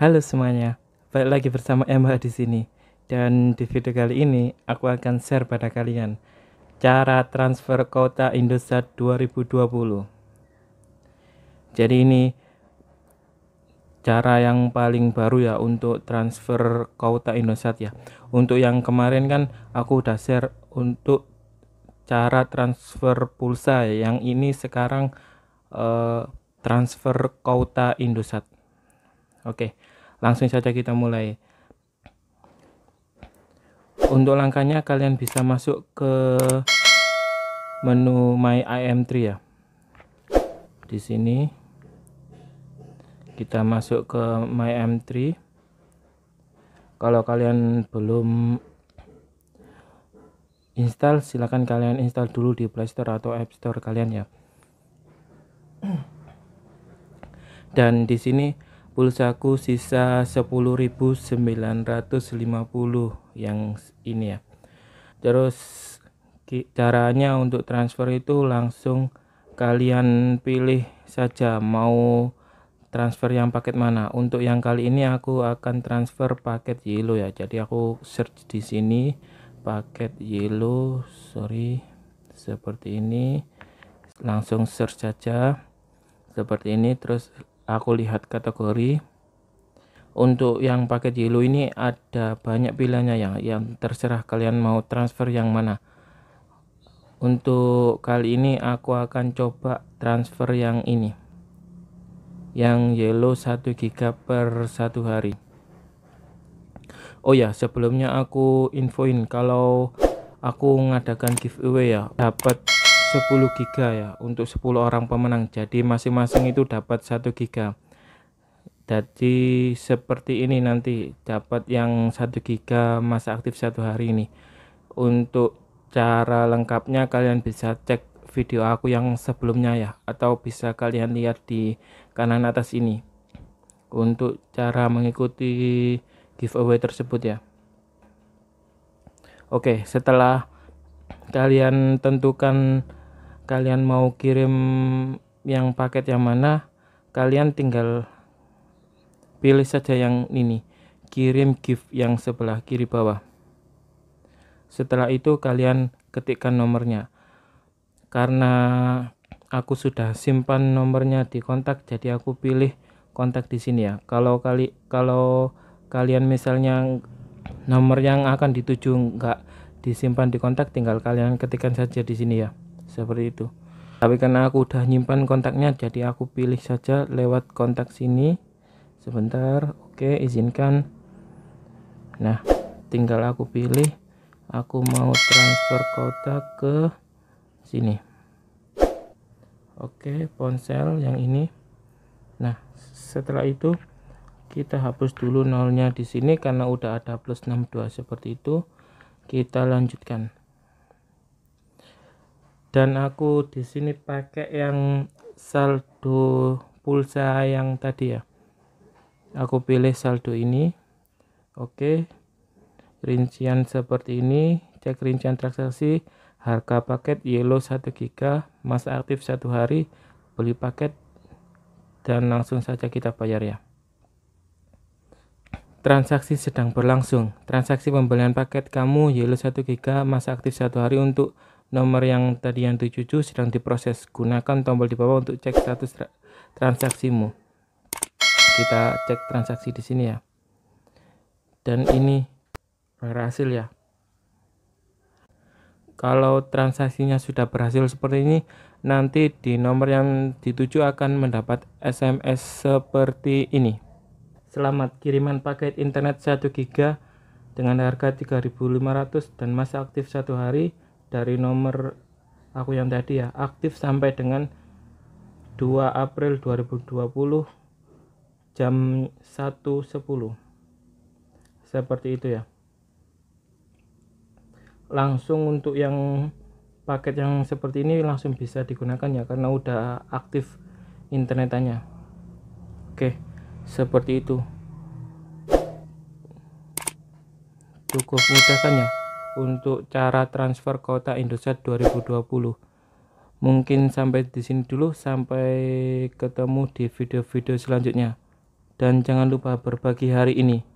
Halo semuanya, balik lagi bersama MH di sini. Dan di video kali ini aku akan share pada kalian cara transfer kuota Indosat 2020. Jadi ini cara yang paling baru ya untuk transfer kuota Indosat ya. Untuk yang kemarin kan aku udah share untuk cara transfer pulsa ya. Yang ini sekarang eh, transfer kuota Indosat. Oke. Okay. Langsung saja kita mulai. Untuk langkahnya kalian bisa masuk ke menu My IM3 ya. Di sini kita masuk ke My IM3. Kalau kalian belum install silahkan kalian install dulu di playstore atau app store kalian ya dan di sini pulsaku sisa 10.950 yang ini ya terus caranya untuk transfer itu langsung kalian pilih saja mau transfer yang paket mana untuk yang kali ini aku akan transfer paket yellow ya jadi aku search di sini paket yellow sorry seperti ini langsung search saja seperti ini terus aku lihat kategori untuk yang paket yellow ini ada banyak pilihannya yang yang terserah kalian mau transfer yang mana untuk kali ini aku akan coba transfer yang ini yang yellow 1 giga per satu hari Oh ya sebelumnya aku infoin kalau aku mengadakan giveaway ya dapat 10 giga ya untuk 10 orang pemenang jadi masing-masing itu dapat 1 giga jadi seperti ini nanti dapat yang 1 giga masa aktif satu hari ini untuk cara lengkapnya kalian bisa cek video aku yang sebelumnya ya atau bisa kalian lihat di kanan atas ini untuk cara mengikuti giveaway tersebut ya Oke setelah kalian tentukan kalian mau kirim yang paket yang mana kalian tinggal pilih saja yang ini kirim gift yang sebelah kiri bawah setelah itu kalian ketikkan nomornya karena aku sudah simpan nomornya di kontak jadi aku pilih kontak di sini ya kalau kali kalau kalian misalnya nomor yang akan dituju nggak disimpan di kontak tinggal kalian ketikkan saja di sini ya seperti itu tapi karena aku udah nyimpan kontaknya jadi aku pilih saja lewat kontak sini sebentar oke izinkan nah tinggal aku pilih aku mau transfer kotak ke sini oke ponsel yang ini nah setelah itu kita hapus dulu nolnya di sini karena udah ada plus 62 seperti itu kita lanjutkan dan aku di sini pakai yang saldo pulsa yang tadi ya aku pilih saldo ini oke rincian seperti ini cek rincian transaksi harga paket yellow 1 giga masa aktif satu hari beli paket dan langsung saja kita bayar ya transaksi sedang berlangsung transaksi pembelian paket kamu yellow 1 giga masa aktif satu hari untuk nomor yang tadi yang 77 sedang diproses. Gunakan tombol di bawah untuk cek status tra transaksimu. Kita cek transaksi di sini ya. Dan ini berhasil ya. Kalau transaksinya sudah berhasil seperti ini, nanti di nomor yang dituju akan mendapat SMS seperti ini. Selamat kiriman paket internet 1 GB dengan harga 3.500 dan masa aktif satu hari dari nomor aku yang tadi ya aktif sampai dengan 2 April 2020 jam 1.10 seperti itu ya langsung untuk yang paket yang seperti ini langsung bisa digunakan ya karena udah aktif internetannya oke seperti itu cukup mudah kan ya untuk cara transfer kota Indosat 2020. Mungkin sampai di sini dulu sampai ketemu di video-video selanjutnya. Dan jangan lupa berbagi hari ini.